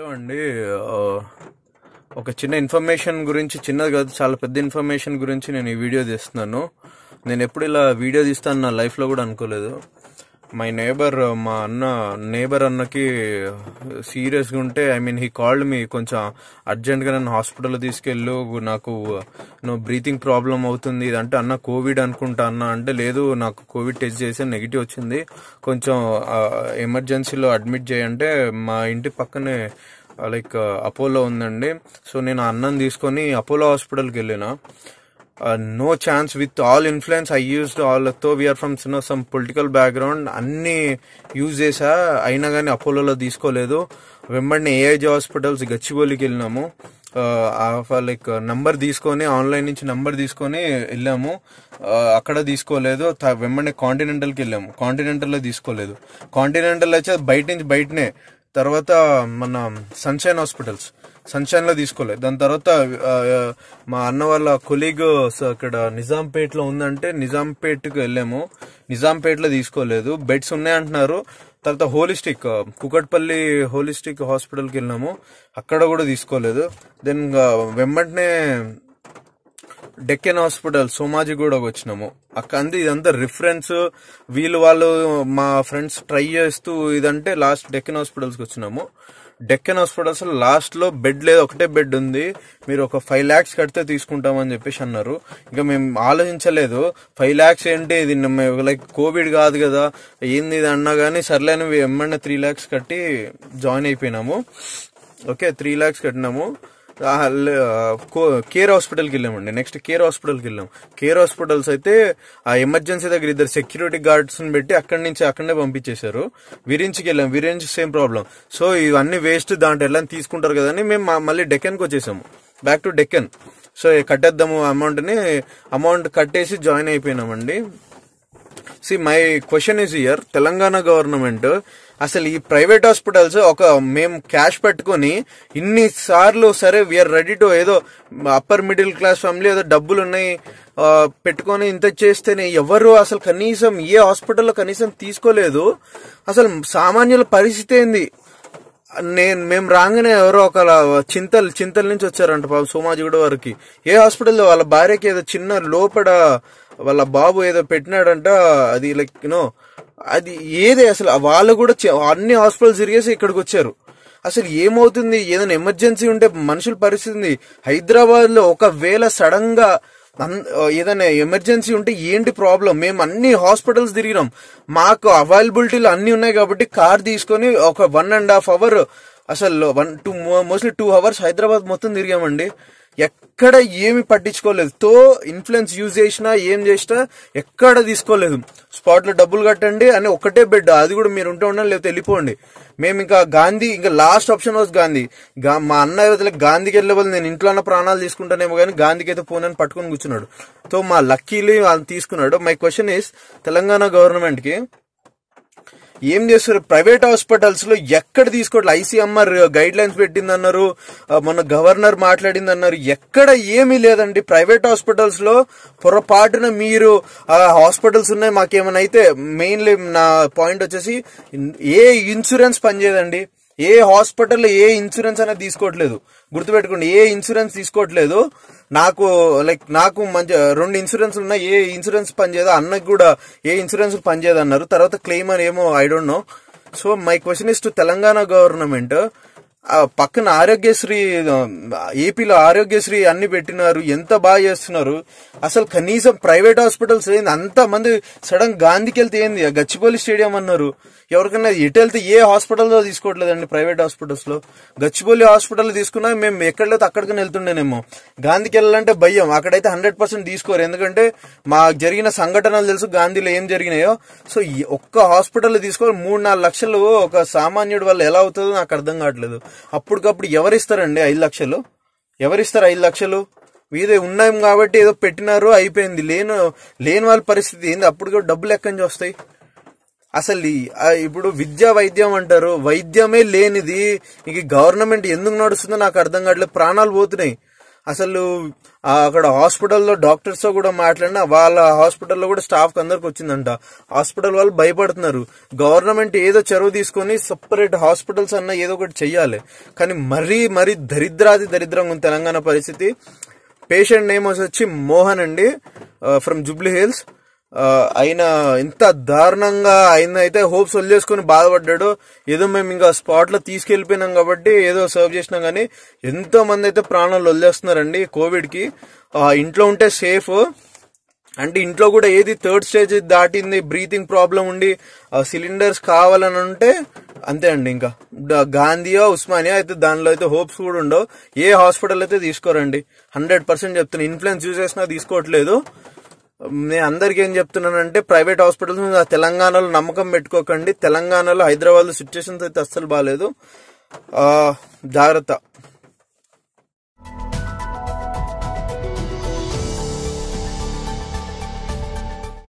hello అండి ఒక చిన్న ఇన్ఫర్మేషన్ గురించి చిన్నది కాదు చాలా పెద్ద ఇన్ఫర్మేషన్ గురించి నేను ఈ వీడియో తీస్తున్నాను నేను ఎప్పుడు ఇలా వీడియో తీస్తాను నా లైఫ్లో కూడా అనుకోలేదు మై నేబర్ మా అన్న నేబర్ అన్నకి సీరియస్గా ఉంటే I mean he called me కొంచెం అర్జెంట్గా నన్ను హాస్పిటల్లో తీసుకెళ్ళు నాకు నువ్వు బ్రీతింగ్ ప్రాబ్లం అవుతుంది ఇదంటే అన్న కోవిడ్ అనుకుంటా అన్న అంటే లేదు నాకు కోవిడ్ టెస్ట్ చేసి నెగిటివ్ వచ్చింది కొంచెం ఎమర్జెన్సీలో అడ్మిట్ చేయంటే మా ఇంటి పక్కనే లైక్ అపోలో ఉందండి సో నేను అన్నం తీసుకొని అపోలో హాస్పిటల్కి వెళ్ళిన no chance with all influence I use తో వీఆర్ ఫ్రమ్ సిన్న సమ్ పొలిటికల్ బ్యాక్గ్రౌండ్ అన్ని యూజ్ చేసా అయినా కానీ అపోలోలో తీసుకోలేదు వెంబడిని ఏఐజీ హాస్పిటల్స్ గచ్చిబౌలికి వెళ్ళినాము uh, లైక్ నంబర్ తీసుకొని ఆన్లైన్ నుంచి నంబర్ తీసుకొని వెళ్ళాము uh, అక్కడ తీసుకోలేదు వెంబడి కాంటినెంటల్కి వెళ్ళాము కాంటినెంటల్లో తీసుకోలేదు కాంటినెంటల్ అయితే బయట నుంచి బయటనే తర్వాత మన సన్షైన్ హాస్పిటల్స్ సన్షైన్లో తీసుకోలేదు దాని తర్వాత మా అన్న వాళ్ళ కొలీగ్ అక్కడ నిజాంపేట్లో ఉందంటే నిజాంపేట్కి వెళ్ళాము నిజాంపేట్లో తీసుకోలేదు బెడ్స్ ఉన్నాయంటున్నారు తర్వాత హోలిస్టిక్ కుకట్పల్లి హోలిస్టిక్ హాస్పిటల్కి వెళ్ళినాము అక్కడ కూడా తీసుకోలేదు దెన్ వెంబడినే డెక్కన్ హాస్పిటల్ కూడా వచ్చినాము అక్కడ ఇదంతా రిఫరెన్స్ వీళ్ళు వాళ్ళు మా ఫ్రెండ్స్ ట్రై చేస్తూ ఇదంటే లాస్ట్ డెక్కన్ హాస్పిటల్స్కి వచ్చినాము డెక్కెన్ హాస్పిటల్స్ లాస్ట్లో బెడ్ లేదు ఒకటే బెడ్ ఉంది మీరు ఒక ఫైవ్ ల్యాక్స్ కడితే తీసుకుంటామని చెప్పేసి అన్నారు ఇంకా మేము ఆలోచించలేదు ఫైవ్ ల్యాక్స్ ఏంటి ఇది లైక్ కోవిడ్ కాదు కదా ఏంది ఇది అన్నా కానీ సర్లేని ఎమ్మన్నా త్రీ ల్యాక్స్ కట్టి జాయిన్ అయిపోయినాము ఓకే త్రీ ల్యాక్స్ కట్టినాము కేర్ హాస్పిటల్కి వెళ్ళామండి నెక్స్ట్ కేర్ హాస్పిటల్కి వెళ్ళాం కేర్ హాస్పిటల్స్ అయితే ఆ ఎమర్జెన్సీ దగ్గర ఇద్దరు సెక్యూరిటీ గార్డ్స్ని పెట్టి అక్కడి నుంచి అక్కడనే పంపించేశారు విరించికి వెళ్ళాం విరించి సేమ్ ప్రాబ్లం సో ఇవన్నీ వేస్ట్ దాంట్లో ఎలా తీసుకుంటారు కదని మేము మళ్ళీ డెక్కన్కి వచ్చేసాము బ్యాక్ టు డెక్కన్ సో కట్టేద్దాము అమౌంట్ని అమౌంట్ కట్టేసి జాయిన్ అయిపోయినామండి see my question is here Telangana government అసలు ఈ ప్రైవేట్ హాస్పిటల్స్ ఒక మేము క్యాష్ పెట్టుకుని ఇన్నిసార్లు సరే వీఆర్ రెడీ టు ఏదో అప్పర్ మిడిల్ క్లాస్ ఫ్యామిలీ ఏదో డబ్బులు ఉన్నాయి పెట్టుకొని ఇంత చేస్తేనే ఎవరు అసలు కనీసం ఏ హాస్పిటల్లో కనీసం తీసుకోలేదు అసలు సామాన్యుల పరిస్థితి ఏంది నేను మేము రాగానే ఎవరో ఒక చింతలు చింతల నుంచి వచ్చారంట బాబు కూడా వారికి ఏ హాస్పిటల్లో వాళ్ళ భార్యకి ఏదో చిన్న లోపల వాళ్ళ బాబు ఏదో పెట్టినాడంట అది లైక్ యూనో అది ఏది అసలు వాళ్ళు కూడా అన్ని హాస్పిటల్స్ తిరిగేసి ఇక్కడికి వచ్చారు అసలు ఏమవుతుంది ఏదైనా ఎమర్జెన్సీ ఉంటే మనుషుల పరిస్థితి హైదరాబాద్ లో ఒకవేళ సడన్ గా ఏదైనా ఎమర్జెన్సీ ఉంటే ఏంటి ప్రాబ్లం మేము అన్ని హాస్పిటల్స్ తిరిగినాం మాకు అవైలబిలిటీలు అన్ని ఉన్నాయి కాబట్టి కార్ తీసుకొని ఒక వన్ అండ్ హాఫ్ అవర్ అసలు one two mostly two hours Hyderabad మొత్తం తిరిగామండి ఎక్కడ ఏమి పట్టించుకోలేదు తో ఇన్ఫ్లుయెన్స్ యూజ్ చేసినా ఏం చేసినా ఎక్కడ తీసుకోలేదు స్పాట్లో డబ్బులు కట్టండి అని ఒకటే బెడ్ అది కూడా మీరు ఉంటే ఉండండి లేకపోతే వెళ్ళిపోండి మేము ఇంకా గాంధీ ఇంకా లాస్ట్ ఆప్షన్ వాజ్ గాంధీ మా అన్న అయితే గాంధీకి వెళ్ళబోదు నేను అన్న ప్రాణాలు తీసుకుంటానేమో కానీ గాంధీకి అయితే పోనని పట్టుకుని పట్టుకొని కూర్చున్నాడు తో మా లక్కీలు తీసుకున్నాడు మై క్వశ్చన్ ఇస్ తెలంగాణ గవర్నమెంట్కి ఏం చేస్తారు ప్రైవేట్ హాస్పిటల్స్ లో ఎక్కడ తీసుకోవట్లేదు ఐసీఎంఆర్ గైడ్ లైన్స్ అన్నారు మన గవర్నర్ మాట్లాడింది అన్నారు ఎక్కడ ఏమీ లేదండి ప్రైవేట్ హాస్పిటల్స్ లో పొరపాటున మీరు హాస్పిటల్స్ ఉన్నాయి మాకేమైనా అయితే మెయిన్లీ నా పాయింట్ వచ్చేసి ఏ ఇన్సూరెన్స్ పనిచేయదండి ఏ హాస్పిటల్లో ఏ ఇన్సూరెన్స్ అనేది తీసుకోవట్లేదు గుర్తుపెట్టుకోండి ఏ ఇన్సూరెన్స్ తీసుకోవట్లేదు నాకు లైక్ నాకు మంచి రెండు ఇన్సూరెన్స్లు ఉన్నాయి ఏ ఇన్సూరెన్స్ పనిచేయదు అన్నకు కూడా ఏ ఇన్సూరెన్స్ పనిచేయదు అన్నారు తర్వాత క్లెయిమ్ ఏమో I don't know so my question is to Telangana government పక్కన ఆరోగ్యశ్రీ ఏపీలో ఆరోగ్యశ్రీ అన్ని పెట్టినారు ఎంత బాగా చేస్తున్నారు అసలు కనీసం ప్రైవేట్ హాస్పిటల్స్ ఏంది మంది సడన్ గాంధీకి వెళ్తే ఏంది గచ్చిపల్లి స్టేడియం అన్నారు ఎవరికైనా ఎటు వెళ్తే ఏ హాస్పిటల్లో తీసుకోవట్లేదండి ప్రైవేట్ హాస్పిటల్స్లో గచ్చిపల్లి హాస్పిటల్ తీసుకున్నా మేము లేదు అక్కడికి వెళ్తుండేనేమో గాంధీకి వెళ్ళాలంటే భయం అక్కడైతే హండ్రెడ్ పర్సెంట్ తీసుకోరు ఎందుకంటే మాకు జరిగిన సంఘటనలు తెలుసు గాంధీలో ఏం జరిగినాయో సో ఒక్క హాస్పిటల్ తీసుకోవాలి మూడు నాలుగు లక్షలు ఒక సామాన్యుడి వల్ల ఎలా అవుతుందో నాకు అర్థం కావట్లేదు అప్పటికప్పుడు ఎవరిస్తారండి ఐదు లక్షలు ఎవరిస్తారు ఐదు లక్షలు మీదే ఉన్నాం కాబట్టి ఏదో పెట్టినారు అయిపోయింది లేను లేని వాళ్ళ పరిస్థితి ఏంది అప్పుడు డబ్బులు ఎక్కడి నుంచి వస్తాయి అసలు ఇప్పుడు విద్యా వైద్యం అంటారు వైద్యమే లేనిది ఇక గవర్నమెంట్ ఎందుకు నడుస్తుందో నాకు అర్థం కావట్లేదు ప్రాణాలు పోతున్నాయి అసలు అక్కడ హాస్పిటల్లో డాక్టర్స్తో కూడా మాట్లాడినా వాళ్ళ హాస్పిటల్లో కూడా స్టాఫ్ అందరికి వచ్చిందంట హాస్పిటల్ వాళ్ళు భయపడుతున్నారు గవర్నమెంట్ ఏదో చొరవ తీసుకొని సపరేట్ హాస్పిటల్స్ అన్న ఏదో ఒకటి చెయ్యాలి కానీ మరీ మరీ దరిద్రాది దరిద్రంగా ఉంది తెలంగాణ పరిస్థితి పేషెంట్ నేమ్ వచ్చి మోహన్ అండి ఫ్రమ్ జూబ్లీ హిల్స్ ఆయన ఎంత దారుణంగా ఆయన అయితే హోప్స్ వదిలేసుకుని బాధపడ్డాడు ఏదో మేము ఇంకా స్పాట్లో తీసుకెళ్ళిపోయినాం కాబట్టి ఏదో సర్వ్ చేసినాం కానీ ఎంతో మంది అయితే ప్రాణాలు వదిలేస్తున్నారండి కోవిడ్కి ఇంట్లో ఉంటే సేఫ్ అంటే ఇంట్లో కూడా ఏది థర్డ్ స్టేజ్ దాటింది బ్రీతింగ్ ప్రాబ్లం ఉండి సిలిండర్స్ కావాలని అంటే అంతే అండి ఇంకా గాంధీయో ఉస్మానియా అయితే దానిలో అయితే హోప్స్ కూడా ఉండవు ఏ హాస్పిటల్ అయితే తీసుకోరండి హండ్రెడ్ పర్సెంట్ చెప్తున్నా ఇన్ఫ్లుయెన్స్ యూజ్ చేసినా తీసుకోవట్లేదు నేను అందరికీ ఏం చెప్తున్నానంటే ప్రైవేట్ హాస్పిటల్స్ మీద తెలంగాణలో నమ్మకం పెట్టుకోకండి తెలంగాణలో హైదరాబాద్లో సిచ్యువేషన్స్ అయితే అస్సలు బాగాలేదు జాగ్రత్త